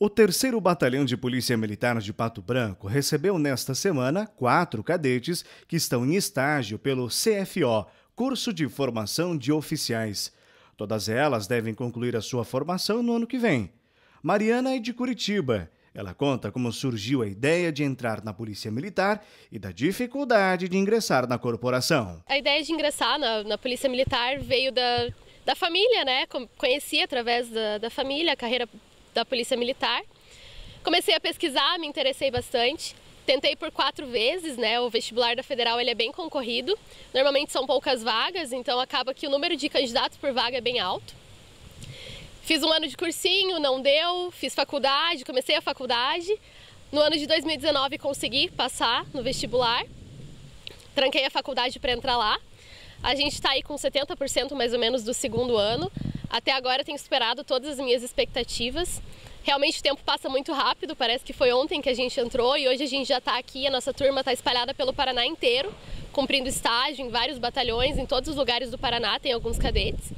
O 3 Batalhão de Polícia Militar de Pato Branco recebeu nesta semana quatro cadetes que estão em estágio pelo CFO Curso de Formação de Oficiais. Todas elas devem concluir a sua formação no ano que vem. Mariana é de Curitiba. Ela conta como surgiu a ideia de entrar na Polícia Militar e da dificuldade de ingressar na corporação. A ideia de ingressar na, na Polícia Militar veio da, da família, né? Conheci através da, da família a carreira da Polícia Militar. Comecei a pesquisar, me interessei bastante. Tentei por quatro vezes, né? O vestibular da federal ele é bem concorrido. Normalmente são poucas vagas, então acaba que o número de candidatos por vaga é bem alto. Fiz um ano de cursinho, não deu. Fiz faculdade, comecei a faculdade. No ano de 2019 consegui passar no vestibular. Tranquei a faculdade para entrar lá. A gente está aí com 70% mais ou menos do segundo ano. Até agora tem superado todas as minhas expectativas. Realmente o tempo passa muito rápido, parece que foi ontem que a gente entrou e hoje a gente já está aqui, a nossa turma está espalhada pelo Paraná inteiro, cumprindo estágio em vários batalhões, em todos os lugares do Paraná tem alguns cadetes.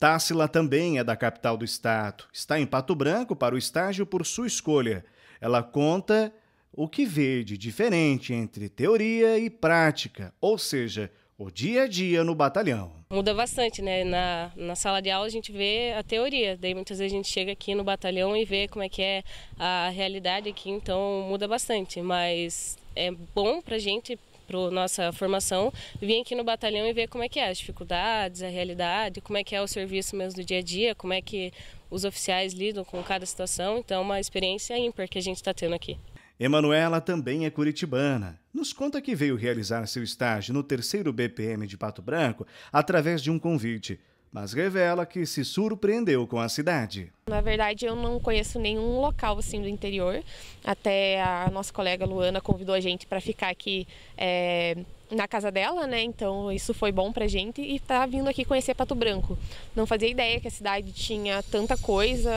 Tássila também é da capital do estado. Está em Pato Branco para o estágio por sua escolha. Ela conta o que vê de diferente entre teoria e prática, ou seja, o dia a dia no batalhão. Muda bastante, né? Na, na sala de aula a gente vê a teoria, daí muitas vezes a gente chega aqui no batalhão e vê como é que é a realidade aqui, então muda bastante, mas é bom pra gente para nossa formação, vir aqui no batalhão e ver como é que é as dificuldades, a realidade, como é que é o serviço mesmo do dia a dia, como é que os oficiais lidam com cada situação. Então, é uma experiência ímpar que a gente está tendo aqui. Emanuela também é curitibana. Nos conta que veio realizar seu estágio no terceiro BPM de Pato Branco através de um convite mas revela que se surpreendeu com a cidade. Na verdade, eu não conheço nenhum local assim do interior. Até a nossa colega Luana convidou a gente para ficar aqui é, na casa dela, né? Então isso foi bom para gente e tá vindo aqui conhecer Pato Branco. Não fazia ideia que a cidade tinha tanta coisa.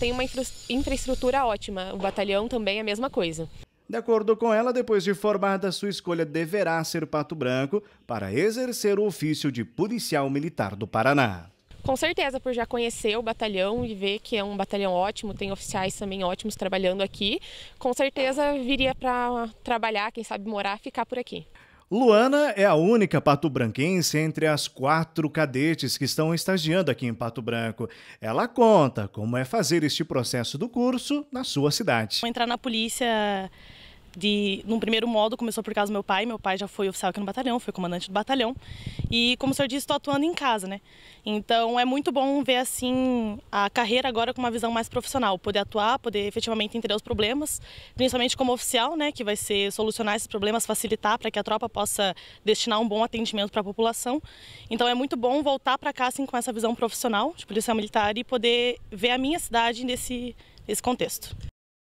Tem uma infraestrutura ótima. O batalhão também é a mesma coisa. De acordo com ela, depois de formada, sua escolha deverá ser Pato Branco para exercer o ofício de policial militar do Paraná. Com certeza, por já conhecer o batalhão e ver que é um batalhão ótimo, tem oficiais também ótimos trabalhando aqui, com certeza viria para trabalhar, quem sabe morar, ficar por aqui. Luana é a única pato-branquense entre as quatro cadetes que estão estagiando aqui em Pato Branco. Ela conta como é fazer este processo do curso na sua cidade. Entrar na polícia de, num primeiro modo, começou por causa do meu pai. Meu pai já foi oficial aqui no batalhão, foi comandante do batalhão. E, como o senhor disse, estou atuando em casa, né? Então, é muito bom ver, assim, a carreira agora com uma visão mais profissional. Poder atuar, poder efetivamente entender os problemas, principalmente como oficial, né? Que vai ser solucionar esses problemas, facilitar para que a tropa possa destinar um bom atendimento para a população. Então, é muito bom voltar para cá, assim, com essa visão profissional tipo, de policial militar e poder ver a minha cidade nesse, nesse contexto.